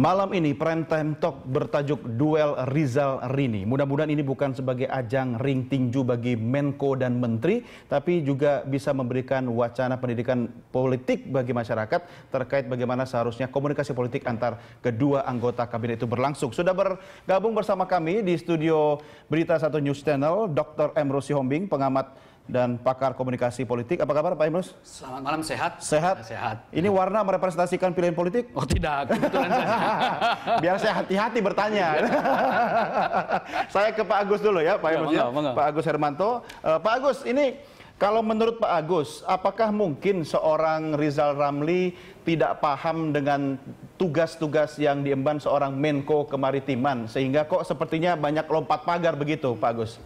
Malam ini prime time Talk bertajuk Duel Rizal Rini. Mudah-mudahan ini bukan sebagai ajang ring tinju bagi Menko dan Menteri, tapi juga bisa memberikan wacana pendidikan politik bagi masyarakat terkait bagaimana seharusnya komunikasi politik antar kedua anggota kabinet itu berlangsung. Sudah bergabung bersama kami di studio Berita Satu News Channel, Dr. M. Rosi Hombing, pengamat dan pakar komunikasi politik. Apa kabar Pak Imrus? Selamat malam, sehat? Sehat? Sehat. Ini warna merepresentasikan pilihan politik? Oh tidak, kebetulan saja. Biar saya hati-hati bertanya. Iya. saya ke Pak Agus dulu ya, Pak iya, Imrus. Ya, ya. Pak Agus Hermanto. Uh, Pak Agus, ini kalau menurut Pak Agus, apakah mungkin seorang Rizal Ramli tidak paham dengan tugas-tugas yang diemban seorang Menko kemaritiman sehingga kok sepertinya banyak lompat pagar begitu, Pak Agus?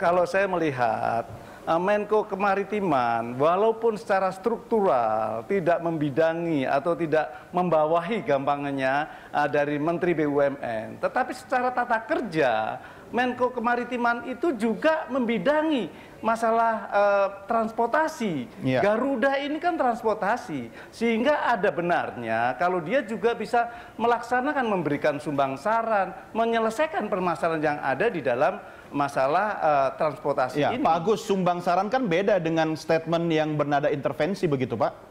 Kalau saya melihat Eh, Menko Kemaritiman walaupun secara struktural tidak membidangi atau tidak membawahi gampangnya eh, dari Menteri BUMN tetapi secara tata kerja Menko Kemaritiman itu juga membidangi masalah uh, transportasi. Ya. Garuda ini kan transportasi, sehingga ada benarnya kalau dia juga bisa melaksanakan memberikan sumbang saran, menyelesaikan permasalahan yang ada di dalam masalah uh, transportasi ya, ini. Pak Agus, sumbang saran kan beda dengan statement yang bernada intervensi begitu Pak?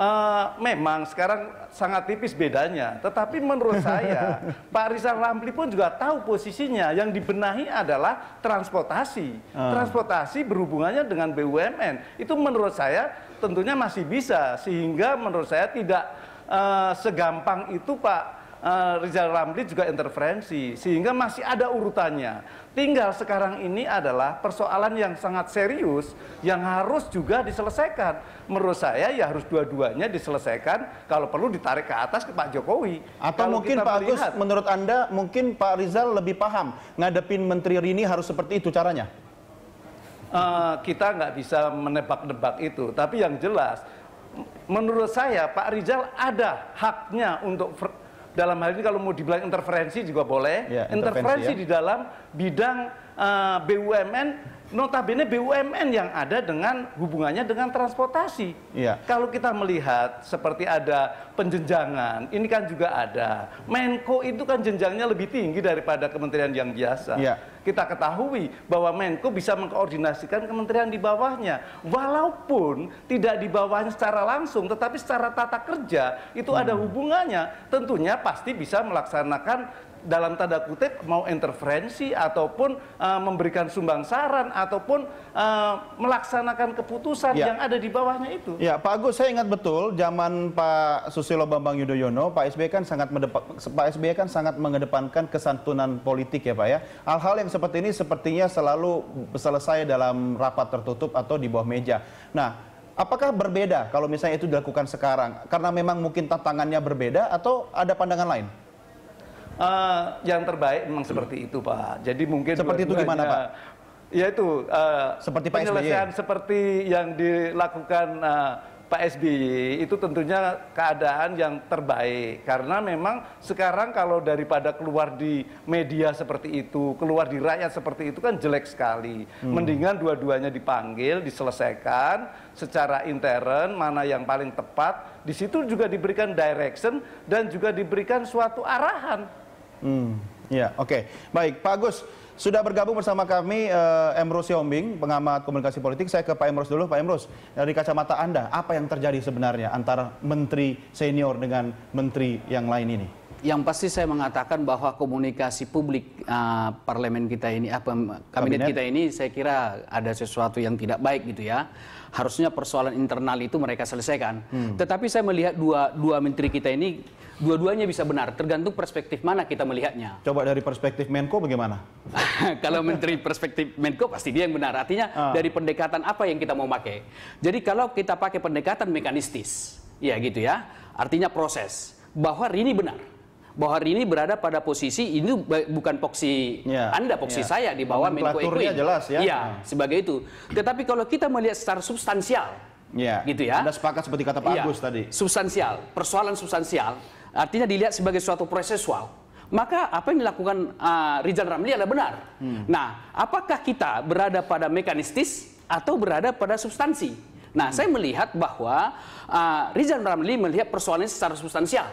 Uh, memang sekarang sangat tipis bedanya. Tetapi menurut saya Pak Rizal Ramli pun juga tahu posisinya. Yang dibenahi adalah transportasi. Uh. Transportasi berhubungannya dengan BUMN. Itu menurut saya tentunya masih bisa. Sehingga menurut saya tidak uh, segampang itu Pak Eh, Rizal Ramli juga interferensi sehingga masih ada urutannya. Tinggal sekarang ini adalah persoalan yang sangat serius yang harus juga diselesaikan. Menurut saya ya harus dua-duanya diselesaikan kalau perlu ditarik ke atas ke Pak Jokowi. Atau kalau mungkin Pak melihat, Agus menurut Anda mungkin Pak Rizal lebih paham ngadepin Menteri Rini harus seperti itu caranya? Uh, kita nggak bisa menebak-nebak itu, tapi yang jelas menurut saya Pak Rizal ada haknya untuk dalam hal ini kalau mau dibilang interferensi juga boleh. Ya, interferensi ya. di dalam bidang uh, eh, BUMN, notabene BUMN yang ada dengan hubungannya dengan transportasi. Ya. Kalau kita melihat seperti ada penjenjangan, ini kan juga ada. Menko itu kan jenjangnya lebih tinggi daripada kementerian yang biasa. Ya kita ketahui bahwa Menko bisa mengkoordinasikan kementerian di bawahnya. Walaupun tidak di bawahnya secara langsung, tetapi secara tata kerja itu hmm. ada hubungannya. Tentunya pasti bisa melaksanakan dalam tanda kutip mau intervensi ataupun uh, memberikan sumbang saran ataupun uh, melaksanakan keputusan ya. yang ada di bawahnya itu. Ya, Pak Agus saya ingat betul zaman Pak Susilo Bambang Yudhoyono, Pak SBY kan sangat Pak SBY kan sangat mengedepankan kesantunan politik ya, Pak ya. Hal-hal yang seperti ini sepertinya selalu selesai dalam rapat tertutup atau di bawah meja. Nah, apakah berbeda kalau misalnya itu dilakukan sekarang? Karena memang mungkin tantangannya berbeda atau ada pandangan lain? Uh, yang terbaik memang seperti itu Pak. Jadi mungkin seperti itu gimana Pak? Ya itu uh, seperti Pak e. penyelesaian SBY. seperti yang dilakukan uh, Pak SBY e itu tentunya keadaan yang terbaik karena memang sekarang kalau daripada keluar di media seperti itu, keluar di rakyat seperti itu kan jelek sekali. Hmm. Mendingan dua-duanya dipanggil, diselesaikan secara intern mana yang paling tepat. Di situ juga diberikan direction dan juga diberikan suatu arahan Hmm. Ya, oke. Okay. Baik, Pak Agus, sudah bergabung bersama kami uh, Emrus Yombing, pengamat komunikasi politik. Saya ke Pak Emrus dulu. Pak Emrus, dari kacamata Anda, apa yang terjadi sebenarnya antara menteri senior dengan menteri yang lain ini? Yang pasti saya mengatakan bahwa komunikasi publik uh, parlemen kita ini, apa uh, eh, kabinet, kabinet kita ini, saya kira ada sesuatu yang tidak baik gitu ya. Harusnya persoalan internal itu mereka selesaikan. Hmm. Tetapi saya melihat dua dua menteri kita ini dua-duanya bisa benar, tergantung perspektif mana kita melihatnya. Coba dari perspektif Menko bagaimana? kalau menteri perspektif Menko pasti dia yang benar. Artinya uh. dari pendekatan apa yang kita mau pakai. Jadi kalau kita pakai pendekatan mekanistis, ya gitu ya. Artinya proses bahwa hari ini benar. Bahwa hari ini berada pada posisi ini bukan poksi yeah. Anda, poksi yeah. saya di bawah Menko Ekwin. jelas ya. Iya, uh. sebagai itu. Tetapi kalau kita melihat secara substansial, Ya, gitu ya. Anda sepakat seperti kata Pak ya, Agus tadi. Substansial, persoalan substansial artinya dilihat sebagai suatu prosesual maka apa yang dilakukan uh, Rizal Ramli adalah benar. Hmm. Nah, apakah kita berada pada mekanistis atau berada pada substansi? Nah, hmm. saya melihat bahwa uh, Rizal Ramli melihat persoalannya secara substansial.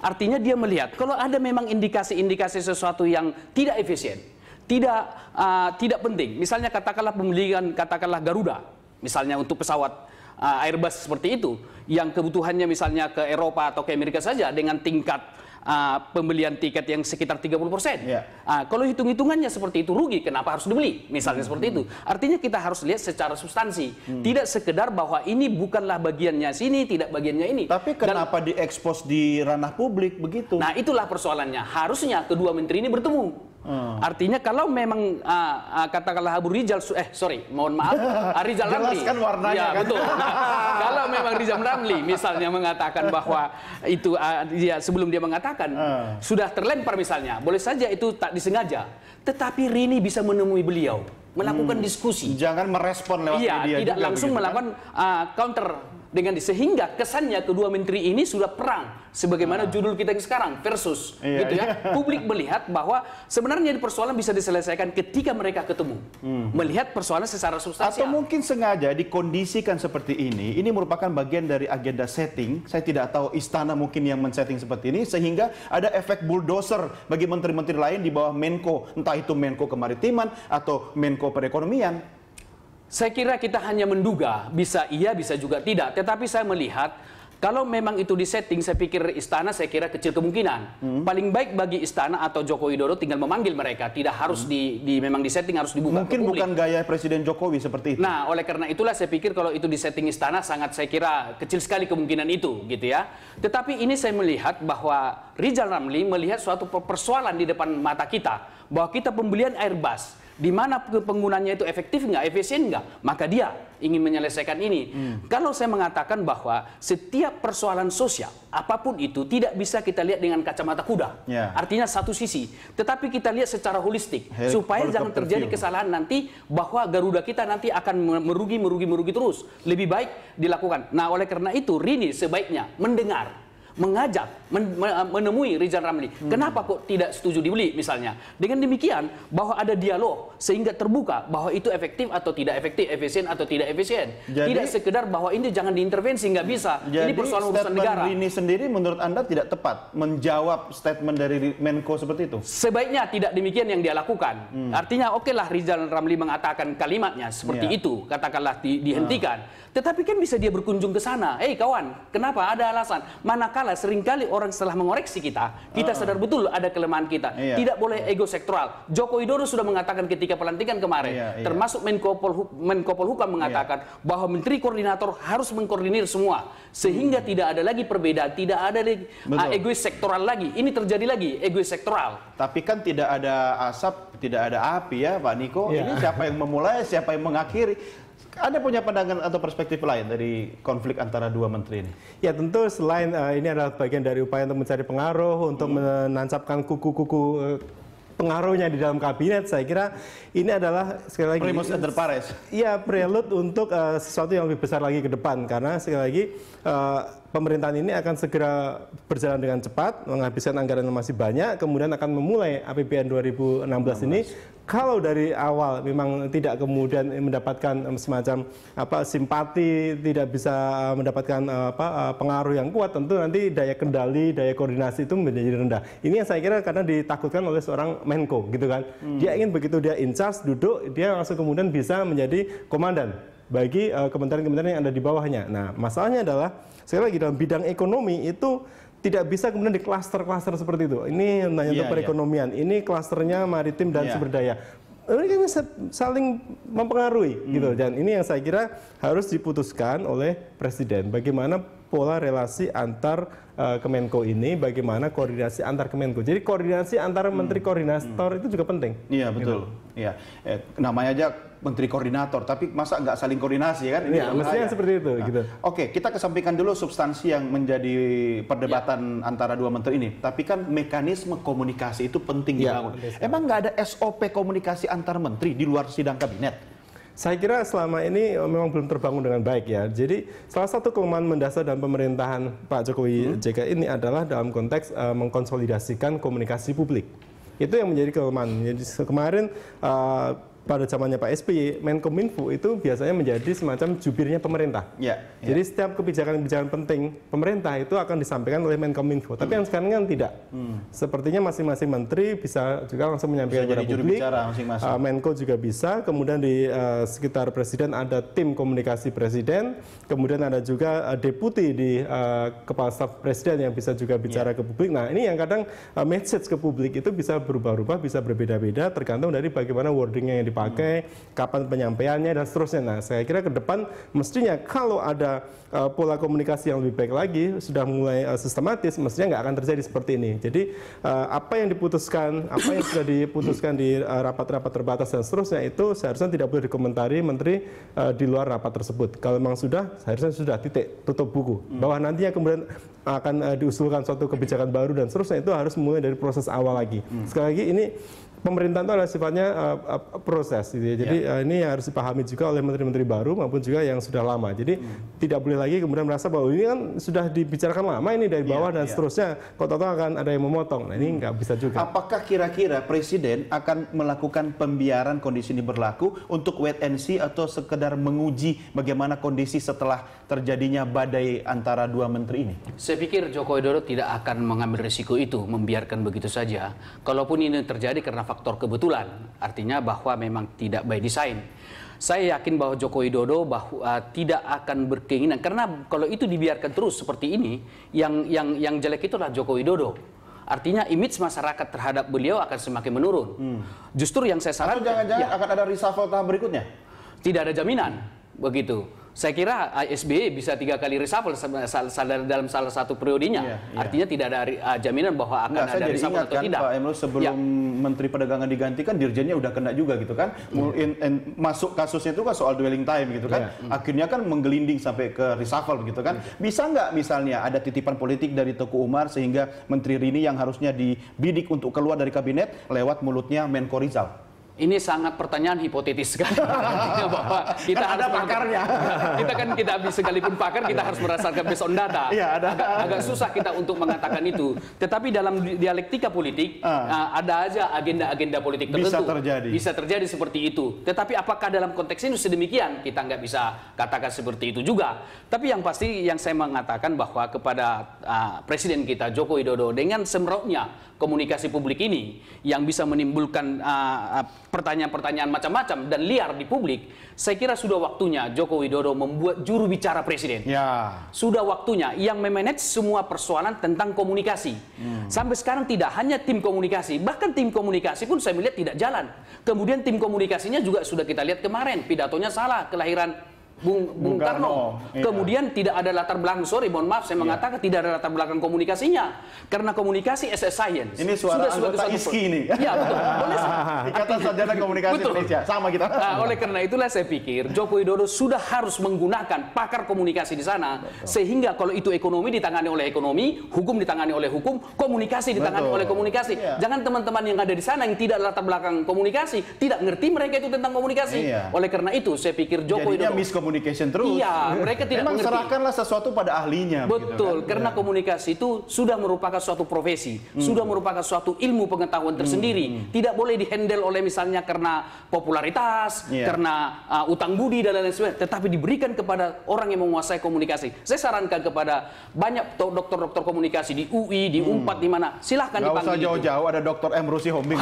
Artinya dia melihat kalau ada memang indikasi-indikasi sesuatu yang tidak efisien, tidak uh, tidak penting. Misalnya katakanlah pembelian katakanlah Garuda, misalnya untuk pesawat uh, eh, Airbus seperti itu yang kebutuhannya misalnya ke Eropa atau ke Amerika saja dengan tingkat uh, pembelian tiket yang sekitar 30%. Yeah. Uh, kalau hitung-hitungannya seperti itu rugi, kenapa harus dibeli? Misalnya hmm. seperti itu. Artinya kita harus lihat secara substansi, hmm. tidak sekedar bahwa ini bukanlah bagiannya sini, tidak bagiannya ini. Tapi kenapa diekspos di ranah publik begitu? Nah, itulah persoalannya. Harusnya kedua menteri ini bertemu Hmm. Artinya kalau memang uh, uh, katakanlah Abu Rizal eh sorry, mohon maaf, Rizal Ramli. Jelaskan warnanya ya, kan. betul. Nah, kalau memang Rizal Ramli misalnya mengatakan bahwa itu uh, dia sebelum dia mengatakan hmm. sudah terlempar misalnya, boleh saja itu tak disengaja, tetapi Rini bisa menemui beliau melakukan hmm. diskusi. Jangan merespon lewat iya, media tidak juga langsung begitu, kan? melakukan kan? uh, counter dengan sehingga kesannya kedua menteri ini sudah perang sebagaimana nah. judul kita yang sekarang versus iya, gitu ya. Iya. Publik melihat bahwa sebenarnya di persoalan bisa diselesaikan ketika mereka ketemu. Hmm. Melihat persoalan secara substansial. Atau mungkin sengaja dikondisikan seperti ini. Ini merupakan bagian dari agenda setting. Saya tidak tahu istana mungkin yang men-setting seperti ini sehingga ada efek bulldozer bagi menteri-menteri lain di bawah Menko, entah itu Menko kemaritiman atau Menko perekonomian. Saya kira kita hanya menduga, bisa iya, bisa juga tidak. Tetapi saya melihat kalau memang itu disetting, saya pikir istana saya kira kecil kemungkinan. Hmm. Paling baik bagi istana atau Joko Widodo tinggal memanggil mereka, tidak harus hmm. di, di memang disetting harus dibuka. Mungkin bukan gaya Presiden Jokowi seperti itu. Nah, oleh karena itulah saya pikir kalau itu disetting istana sangat saya kira kecil sekali kemungkinan itu, gitu ya. Tetapi ini saya melihat bahwa Rizal Ramli melihat suatu persoalan di depan mata kita bahwa kita pembelian air bas di mana penggunanya itu efektif nggak, efisien nggak, maka dia ingin menyelesaikan ini. Hmm. Kalau saya mengatakan bahwa setiap persoalan sosial apapun itu tidak bisa kita lihat dengan kacamata kuda, yeah. artinya satu sisi, tetapi kita lihat secara holistik Hel supaya jangan terjadi view. kesalahan nanti bahwa Garuda kita nanti akan merugi merugi merugi terus. Lebih baik dilakukan. Nah oleh karena itu Rini sebaiknya mendengar mengajak men menemui Rizal Ramli. Hmm. Kenapa kok tidak setuju dibeli misalnya? Dengan demikian bahwa ada dialog sehingga terbuka bahwa itu efektif atau tidak efektif, efisien atau tidak efisien. Jadi, tidak sekedar bahwa ini jangan diintervensi nggak bisa. Jadi, ini persoalan urusan negara. ini sendiri menurut Anda tidak tepat menjawab statement dari Menko seperti itu? Sebaiknya tidak demikian yang dia lakukan. Hmm. Artinya okelah okay Rizal Ramli mengatakan kalimatnya seperti ya. itu, katakanlah di, dihentikan. Ah. Tetapi kan bisa dia berkunjung ke sana. Eh hey, kawan, kenapa? Ada alasan. Manakala seringkali orang setelah mengoreksi kita, kita uh. sadar betul ada kelemahan kita. Iya. Tidak boleh iya. ego sektoral. Joko Widodo sudah mengatakan ketika pelantikan kemarin, iya, iya. termasuk Menko, Polhu Menko Polhukam iya. mengatakan iya. bahwa Menteri Koordinator harus mengkoordinir semua. Sehingga hmm. tidak ada lagi perbedaan, tidak ada lagi ah, betul. egois sektoral lagi. Ini terjadi lagi, ego sektoral. Tapi kan tidak ada asap, tidak ada api ya Pak Niko. Iya. Ini siapa yang memulai, siapa yang mengakhiri anda punya pandangan atau perspektif lain dari konflik antara dua menteri ini? Ya tentu selain uh, ini adalah bagian dari upaya untuk mencari pengaruh, untuk hmm. menancapkan kuku-kuku eh, pengaruhnya di dalam kabinet, saya kira ini adalah sekali lagi primus inter pares. Iya prelude untuk uh, sesuatu yang lebih besar lagi ke depan karena sekali lagi uh, pemerintahan ini akan segera berjalan dengan cepat, menghabiskan anggaran yang masih banyak, kemudian akan memulai APBN 2016 16. ini kalau dari awal memang tidak kemudian mendapatkan eh, semacam apa simpati, tidak bisa eh, mendapatkan eh, apa pengaruh yang kuat, tentu nanti daya kendali, daya koordinasi itu menjadi rendah. Ini yang saya kira karena ditakutkan oleh seorang Menko gitu kan. Hmm. Dia ingin begitu dia in charge duduk, dia langsung kemudian bisa menjadi komandan bagi eh, kementerian-kementerian yang ada di bawahnya. Nah, masalahnya adalah sekali lagi dalam bidang ekonomi itu tidak bisa kemudian di klaster-klaster seperti itu. Ini nanya yeah, iya, untuk iya. perekonomian, yeah. ini klasternya maritim dan yeah. sumber daya. Ini kan saling mempengaruhi hmm. gitu dan ini yang saya kira harus diputuskan oleh presiden bagaimana pola relasi antar uh, eh, Kemenko ini bagaimana koordinasi antar Kemenko. Jadi koordinasi antar hmm. menteri koordinator hmm. itu juga penting. Iya betul. Gitu. Iya. Gitu. Eh, namanya aja menteri koordinator, tapi masa nggak saling koordinasi ya kan? Iya ya, mestinya seperti itu. Nah, gitu. Oke, kita kesampingkan dulu substansi yang menjadi perdebatan ya. antara dua menteri ini. Tapi kan mekanisme komunikasi itu penting ya, dibangun. Emang nggak ada SOP komunikasi antar menteri di luar sidang kabinet? Saya kira selama ini eh, memang belum terbangun dengan baik ya. Jadi salah satu kelemahan mendasar dalam pemerintahan Pak Jokowi hmm. JK ini adalah dalam konteks uh, mengkonsolidasikan komunikasi publik. Itu yang menjadi kelemahan. Jadi kemarin uh, pada zamannya Pak SBY, Menkominfo itu biasanya menjadi semacam jubirnya pemerintah. Ya, ya. Jadi setiap kebijakan-kebijakan penting pemerintah itu akan disampaikan oleh Menkominfo. Tapi hmm. yang sekarang kan tidak. Hmm. Sepertinya masing-masing menteri bisa juga langsung menyampaikan kepada publik. Bicara masing-masing. Uh, Menko juga bisa. Kemudian di uh, sekitar presiden ada tim komunikasi presiden. Kemudian ada juga uh, deputi di uh, kepala staf presiden yang bisa juga bicara ya. ke publik. Nah ini yang kadang uh, message ke publik itu bisa berubah-ubah, bisa berbeda-beda tergantung dari bagaimana wordingnya yang di dipakai, kapan penyampaiannya dan seterusnya. Nah, saya kira ke depan mestinya kalau ada uh, pola komunikasi yang lebih baik lagi sudah mulai uh, sistematis, mestinya nggak akan terjadi seperti ini. Jadi uh, apa yang diputuskan, apa yang sudah diputuskan di rapat-rapat uh, terbatas dan seterusnya itu seharusnya tidak boleh dikomentari menteri uh, di luar rapat tersebut. Kalau memang sudah, seharusnya sudah titik tutup buku. Hmm. Bahwa nantinya kemudian akan uh, diusulkan suatu kebijakan baru dan seterusnya itu harus mulai dari proses awal lagi. Hmm. Sekali lagi ini pemerintahan itu adalah sifatnya uh, uh, proses gitu ya. Jadi ya. uh, ini yang harus dipahami juga oleh menteri-menteri baru maupun juga yang sudah lama. Jadi hmm. tidak boleh lagi kemudian merasa bahwa ini kan sudah dibicarakan lama ini dari ya, bawah ya, dan ya. seterusnya kok tahu akan ada yang memotong. Nah, ini nggak bisa juga. Apakah kira-kira presiden akan melakukan pembiaran kondisi ini berlaku untuk wait and see atau sekedar menguji bagaimana kondisi setelah terjadinya badai antara dua menteri ini? Saya pikir Joko Widodo tidak akan mengambil risiko itu membiarkan begitu saja. Kalaupun ini terjadi karena faktor faktor kebetulan, artinya bahwa memang tidak by design. Saya yakin bahwa Joko Widodo bahwa uh, tidak akan berkeinginan karena kalau itu dibiarkan terus seperti ini, yang yang yang jelek itulah Joko Widodo. Artinya image masyarakat terhadap beliau akan semakin menurun. Hmm. Justru yang saya sarankan jangan-jangan ya, akan ada reshuffle tahap berikutnya? Tidak ada jaminan begitu. Saya kira ah, SBY bisa tiga kali reshuffle dalam salah satu periodenya. Yeah, iya. Artinya tidak ada ah, jaminan bahwa akan Nggak, ada reshuffle atau kan, tidak. Pak sebelum ya. Menteri Perdagangan digantikan, dirjennya udah kena juga gitu kan. Mm. In, in, masuk kasusnya itu kan soal dwelling time gitu kan. Yeah. Mm. Akhirnya kan menggelinding sampai ke reshuffle gitu kan. Mm. Bisa nggak misalnya ada titipan politik dari Teguh Umar sehingga Menteri Rini yang harusnya dibidik untuk keluar dari kabinet lewat mulutnya Menko Rizal? ini sangat pertanyaan hipotetis sekali. bahwa kan kita kan ada pakarnya. Kita kan kita habis sekalipun pakar kita harus merasakan based on data. Ya, ada. Agak, agak susah kita untuk mengatakan itu. Tetapi dalam dialektika politik uh, ada aja agenda-agenda politik tertentu. Bisa terjadi. Bisa terjadi seperti itu. Tetapi apakah dalam konteks ini sedemikian? Kita nggak bisa katakan seperti itu juga. Tapi yang pasti yang saya mengatakan bahwa kepada uh, presiden kita Joko Widodo dengan semrautnya komunikasi publik ini yang bisa menimbulkan uh, pertanyaan-pertanyaan macam-macam dan liar di publik, saya kira sudah waktunya Joko Widodo membuat juru bicara presiden. Ya. Sudah waktunya yang memanage semua persoalan tentang komunikasi. Hmm. Sampai sekarang tidak hanya tim komunikasi, bahkan tim komunikasi pun saya melihat tidak jalan. Kemudian tim komunikasinya juga sudah kita lihat kemarin, pidatonya salah, kelahiran Bung, Bung, Karno. Karno. Iya. Kemudian tidak ada latar belakang, sorry, mohon maaf, saya iya. mengatakan tidak ada latar belakang komunikasinya. Karena komunikasi as a science. Ini suara Sudah anggota suatu, ISKI ini. ya betul. Boleh, Ikatan Sarjana Komunikasi betul. Indonesia. Sama kita. Nah, oleh karena itulah saya pikir Joko Widodo sudah harus menggunakan pakar komunikasi di sana. Betul. Sehingga kalau itu ekonomi ditangani oleh ekonomi, hukum ditangani oleh hukum, komunikasi ditangani betul. oleh komunikasi. Iya. Jangan teman-teman yang ada di sana yang tidak latar belakang komunikasi, tidak ngerti mereka itu tentang komunikasi. Iya. Oleh karena itu saya pikir Joko Widodo communication terus. Iya, mereka tidak Memang mengerti. serahkanlah sesuatu pada ahlinya. Betul, kan? karena ya. komunikasi itu sudah merupakan suatu profesi, hmm. sudah merupakan suatu ilmu pengetahuan hmm. tersendiri. Hmm. Tidak boleh dihandle oleh misalnya karena popularitas, yeah. karena uh, utang budi dan lain lain sebagainya, tetapi diberikan kepada orang yang menguasai komunikasi. Saya sarankan kepada banyak dokter-dokter komunikasi di UI, di hmm. UNPAD di mana, silahkan Gak dipanggil. usah jauh-jauh, ada dokter M. Rusi Hombing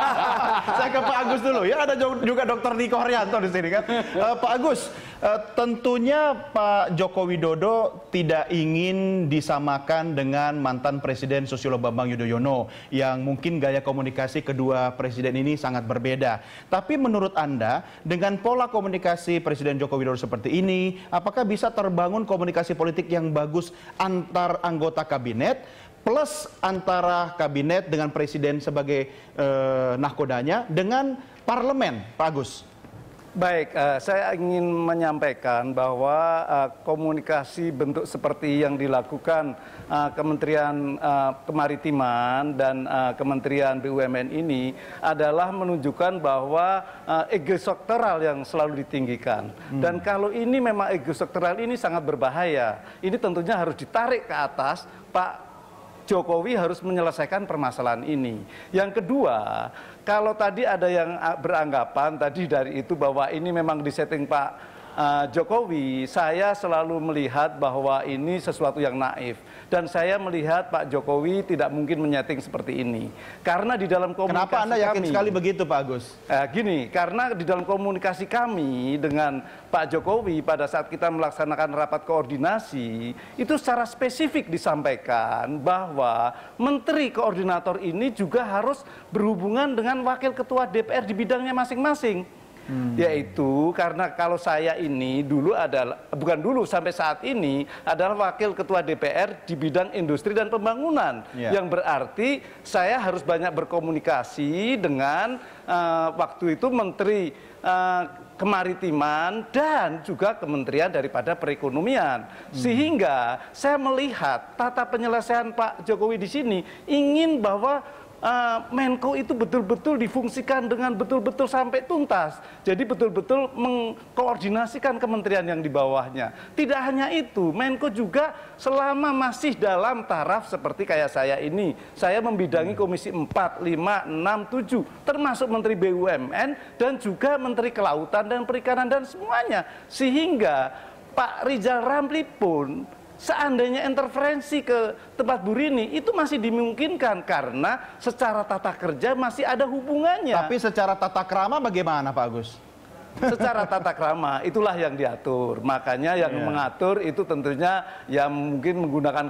Saya ke Pak Agus dulu. Ya ada juga dokter Niko Haryanto di sini kan. Uh, Pak Agus, Eh, tentunya Pak Joko Widodo tidak ingin disamakan dengan mantan Presiden Susilo Bambang Yudhoyono yang mungkin gaya komunikasi kedua presiden ini sangat berbeda. Tapi menurut Anda dengan pola komunikasi Presiden Joko Widodo seperti ini, apakah bisa terbangun komunikasi politik yang bagus antar anggota kabinet plus antara kabinet dengan presiden sebagai eh, nahkodanya dengan parlemen, Pak Agus? Baik, uh, saya ingin menyampaikan bahwa uh, komunikasi bentuk seperti yang dilakukan uh, Kementerian uh, Kemaritiman dan uh, Kementerian BUMN ini adalah menunjukkan bahwa uh, sektoral yang selalu ditinggikan. Hmm. Dan kalau ini memang ego sektoral ini sangat berbahaya. Ini tentunya harus ditarik ke atas, Pak Jokowi harus menyelesaikan permasalahan ini. Yang kedua, kalau tadi ada yang ah, beranggapan tadi dari itu bahwa ini memang disetting Pak uh, Jokowi, saya selalu melihat bahwa ini sesuatu yang naif dan saya melihat Pak Jokowi tidak mungkin menyeting seperti ini karena di dalam komunikasi kami. Kenapa Anda yakin kami, sekali begitu Pak Agus? Uh, gini, karena di dalam komunikasi kami dengan Pak Jokowi pada saat kita melaksanakan rapat koordinasi itu secara spesifik disampaikan bahwa menteri koordinator ini juga harus berhubungan dengan wakil ketua DPR di bidangnya masing-masing hmm. yaitu karena kalau saya ini dulu adalah bukan dulu sampai saat ini adalah wakil ketua DPR di bidang industri dan pembangunan yeah. yang berarti saya harus banyak berkomunikasi dengan uh, waktu itu menteri uh, kemaritiman dan juga kementerian daripada perekonomian. Hmm. Sehingga saya melihat tata penyelesaian Pak Jokowi di sini ingin bahwa uh, Menko itu betul-betul difungsikan dengan betul-betul sampai tuntas. Jadi betul-betul mengkoordinasikan kementerian yang di bawahnya. Tidak hanya itu, Menko juga selama masih dalam taraf seperti kayak saya ini, saya membidangi hmm. komisi 4, 5, 6, 7, termasuk Menteri BUMN dan juga Menteri Kelautan dan Perikanan dan semuanya. Sehingga Pak Rizal Ramli pun seandainya interferensi ke tempat Burini itu masih dimungkinkan karena secara tata kerja masih ada hubungannya. Tapi secara tata kerama bagaimana Pak Agus? Secara tata krama itulah yang diatur. Makanya yang yeah. mengatur itu tentunya yang mungkin menggunakan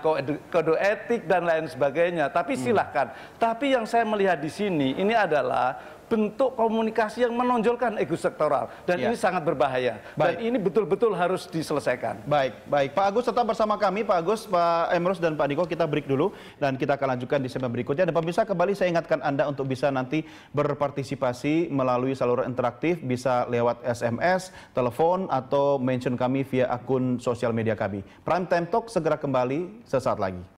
kode etik dan lain sebagainya. Tapi hmm. silahkan. mm. Tapi yang saya melihat di sini ini adalah bentuk komunikasi yang menonjolkan ego sektoral dan ya. ini sangat berbahaya baik. dan ini betul-betul harus diselesaikan. Baik, baik. Pak Agus tetap bersama kami, Pak Agus, Pak Emrus dan Pak Niko kita break dulu dan kita akan lanjutkan di segmen berikutnya. Dan pemirsa kembali saya ingatkan Anda untuk bisa nanti berpartisipasi melalui saluran interaktif bisa lewat SMS, telepon atau mention kami via akun sosial media kami. Prime Time Talk segera kembali sesaat lagi.